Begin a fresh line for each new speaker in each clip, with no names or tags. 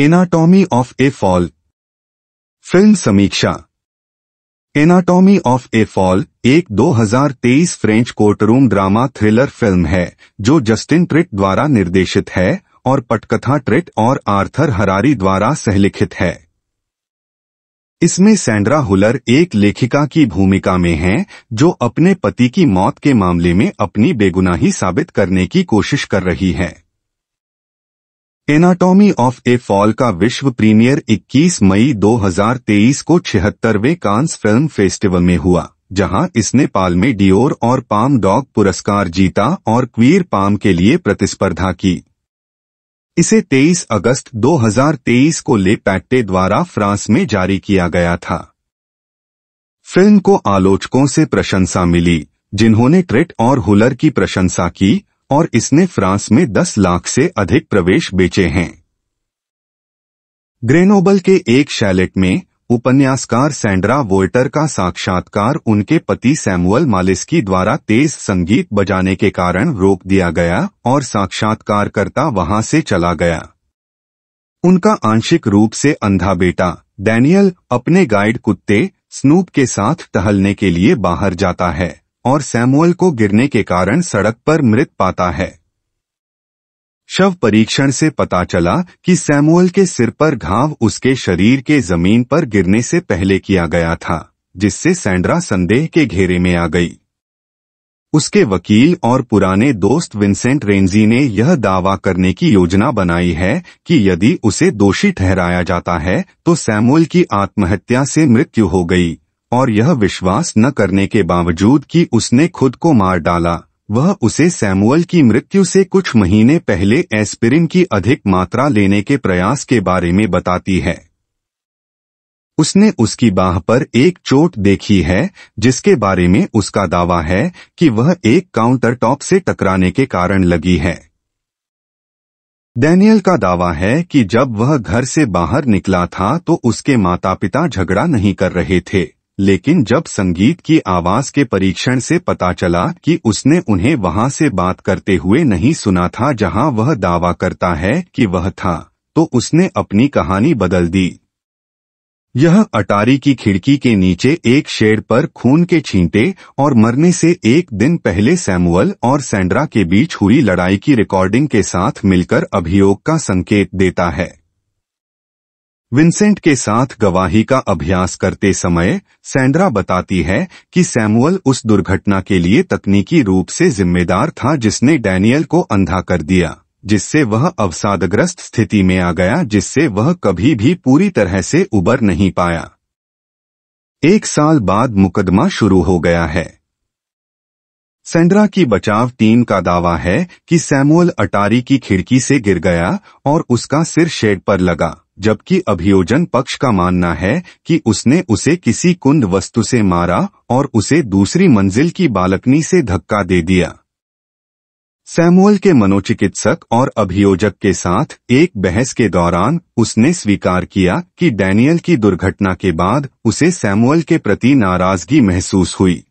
anatomy of a fall film समीक्षा anatomy of a fall एक 2023 French courtroom drama thriller film है जो Justin treat द्वारा निर्देशित है और पटकथा ट्रिट और आर्थर हरारी द्वारा सहलिखित है इसमें सैंड्रा हुलर एक लेखिका की भूमिका में हैं जो अपने पति की मौत के मामले में अपनी बेगुनाही साबित करने की कोशिश कर रही है एनाटॉमी ऑफ ए फॉल का विश्व प्रीमियर 21 मई 2023 को छिहत्तरवे कांस फिल्म फेस्टिवल में हुआ जहां इसने में डियोर और पाम डॉग पुरस्कार जीता और क्वीर पाम के लिए प्रतिस्पर्धा की इसे 23 अगस्त 2023 को ले पैक्टे द्वारा फ्रांस में जारी किया गया था फिल्म को आलोचकों से प्रशंसा मिली जिन्होंने ट्रिट और हुलर की प्रशंसा की और इसने फ्रांस में 10 लाख से अधिक प्रवेश बेचे हैं ग्रेनोबल के एक शैलेट में उपन्यासकार सैंड्रा वोल्टर का साक्षात्कार उनके पति सैमुअल मालिस्की द्वारा तेज संगीत बजाने के कारण रोक दिया गया और साक्षात्कारकर्ता वहां से चला गया उनका आंशिक रूप से अंधा बेटा डैनियल अपने गाइड कुत्ते स्नूप के साथ टहलने के लिए बाहर जाता है और सैमुअल को गिरने के कारण सड़क पर मृत पाता है शव परीक्षण से पता चला कि सैमुअल के सिर पर घाव उसके शरीर के जमीन पर गिरने से पहले किया गया था जिससे सैंड्रा संदेह के घेरे में आ गई उसके वकील और पुराने दोस्त विंसेंट रेंजी ने यह दावा करने की योजना बनाई है कि यदि उसे दोषी ठहराया जाता है तो सैमुअल की आत्महत्या से मृत्यु हो गई और यह विश्वास न करने के बावजूद कि उसने खुद को मार डाला वह उसे सैमुअल की मृत्यु से कुछ महीने पहले एस्पिरिन की अधिक मात्रा लेने के प्रयास के बारे में बताती है उसने उसकी बाह पर एक चोट देखी है जिसके बारे में उसका दावा है कि वह एक काउंटर टॉप से टकराने के कारण लगी है डैनियल का दावा है कि जब वह घर से बाहर निकला था तो उसके माता पिता झगड़ा नहीं कर रहे थे लेकिन जब संगीत की आवाज के परीक्षण से पता चला कि उसने उन्हें वहां से बात करते हुए नहीं सुना था जहां वह दावा करता है कि वह था तो उसने अपनी कहानी बदल दी यह अटारी की खिड़की के नीचे एक शेड पर खून के छींटे और मरने से एक दिन पहले सैमुअल और सैंड्रा के बीच हुई लड़ाई की रिकॉर्डिंग के साथ मिलकर अभियोग का संकेत देता है विंसेंट के साथ गवाही का अभ्यास करते समय सैंड्रा बताती है कि सैमुअल उस दुर्घटना के लिए तकनीकी रूप से जिम्मेदार था जिसने डैनियल को अंधा कर दिया जिससे वह अवसादग्रस्त स्थिति में आ गया जिससे वह कभी भी पूरी तरह से उबर नहीं पाया एक साल बाद मुकदमा शुरू हो गया है सेंड्रा की बचाव टीम का दावा है कि सैमुअल अटारी की खिड़की से गिर गया और उसका सिर शेड पर लगा जबकि अभियोजन पक्ष का मानना है कि उसने उसे किसी कुंद वस्तु से मारा और उसे दूसरी मंजिल की बालकनी से धक्का दे दिया सैमुअल के मनोचिकित्सक और अभियोजक के साथ एक बहस के दौरान उसने स्वीकार किया कि डैनियल की दुर्घटना के बाद उसे सैमुअल के प्रति नाराजगी महसूस हुई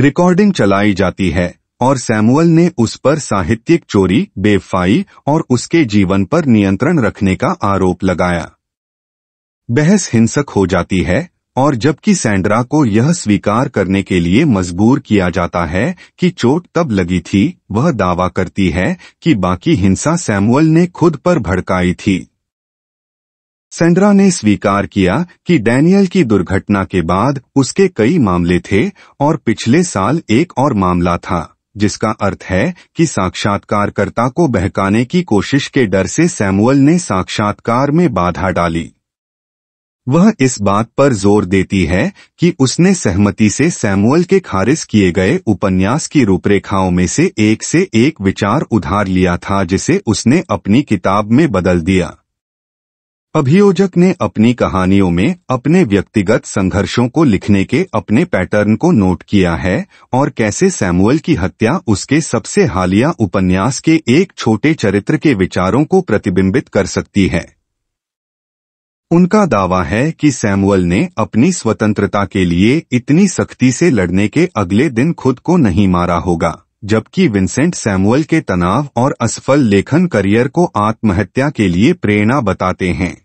रिकॉर्डिंग चलाई जाती है और सैमुअल ने उस पर साहित्यिक चोरी बेफाई और उसके जीवन पर नियंत्रण रखने का आरोप लगाया बहस हिंसक हो जाती है और जबकि सैंड्रा को यह स्वीकार करने के लिए मजबूर किया जाता है कि चोट तब लगी थी वह दावा करती है कि बाकी हिंसा सैमुअल ने खुद पर भड़काई थी सेंड्रा ने स्वीकार किया कि डैनियल की दुर्घटना के बाद उसके कई मामले थे और पिछले साल एक और मामला था जिसका अर्थ है कि साक्षात्कारकर्ता को बहकाने की कोशिश के डर से सैमुअल ने साक्षात्कार में बाधा डाली वह इस बात पर जोर देती है कि उसने सहमति से सैमुअल के खारिज किए गए उपन्यास की रूपरेखाओं में से एक से एक विचार उधार लिया था जिसे उसने अपनी किताब में बदल दिया अभियोजक ने अपनी कहानियों में अपने व्यक्तिगत संघर्षों को लिखने के अपने पैटर्न को नोट किया है और कैसे सैमुअल की हत्या उसके सबसे हालिया उपन्यास के एक छोटे चरित्र के विचारों को प्रतिबिंबित कर सकती है उनका दावा है कि सैमुअल ने अपनी स्वतंत्रता के लिए इतनी सख्ती से लड़ने के अगले दिन खुद को नहीं मारा होगा जबकि विंसेंट सैमुअल के तनाव और असफल लेखन करियर को आत्महत्या के लिए प्रेरणा बताते हैं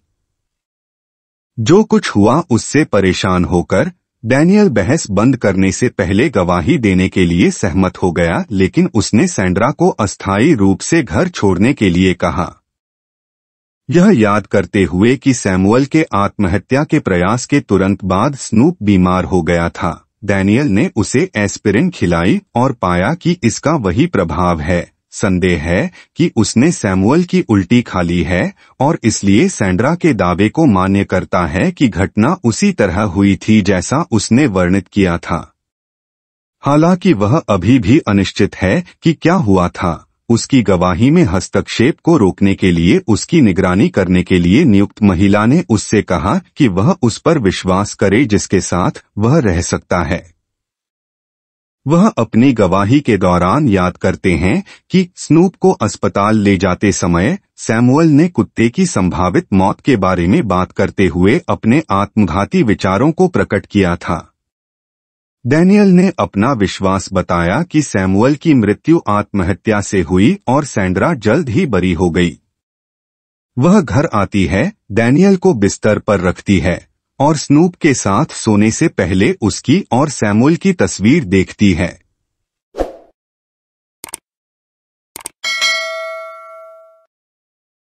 जो कुछ हुआ उससे परेशान होकर डैनियल बहस बंद करने से पहले गवाही देने के लिए सहमत हो गया लेकिन उसने सैंड्रा को अस्थायी रूप से घर छोड़ने के लिए कहा यह याद करते हुए कि सैमुअल के आत्महत्या के प्रयास के तुरंत बाद स्नूप बीमार हो गया था डैनियल ने उसे एस्पिरिन खिलाई और पाया कि इसका वही प्रभाव है संदेह है कि उसने सैमुअल की उल्टी खा ली है और इसलिए सैंड्रा के दावे को मान्य करता है कि घटना उसी तरह हुई थी जैसा उसने वर्णित किया था हालांकि वह अभी भी अनिश्चित है कि क्या हुआ था उसकी गवाही में हस्तक्षेप को रोकने के लिए उसकी निगरानी करने के लिए नियुक्त महिला ने उससे कहा कि वह उस पर विश्वास करे जिसके साथ वह रह सकता है वह अपनी गवाही के दौरान याद करते हैं कि स्नूप को अस्पताल ले जाते समय सैमुअल ने कुत्ते की संभावित मौत के बारे में बात करते हुए अपने आत्मघाती विचारों को प्रकट किया था डैनियल ने अपना विश्वास बताया कि सैमुअल की मृत्यु आत्महत्या से हुई और सैंड्रा जल्द ही बरी हो गई वह घर आती है डैनियल को बिस्तर पर रखती है और स्नूप के साथ सोने से पहले उसकी और सैमुअल की तस्वीर देखती है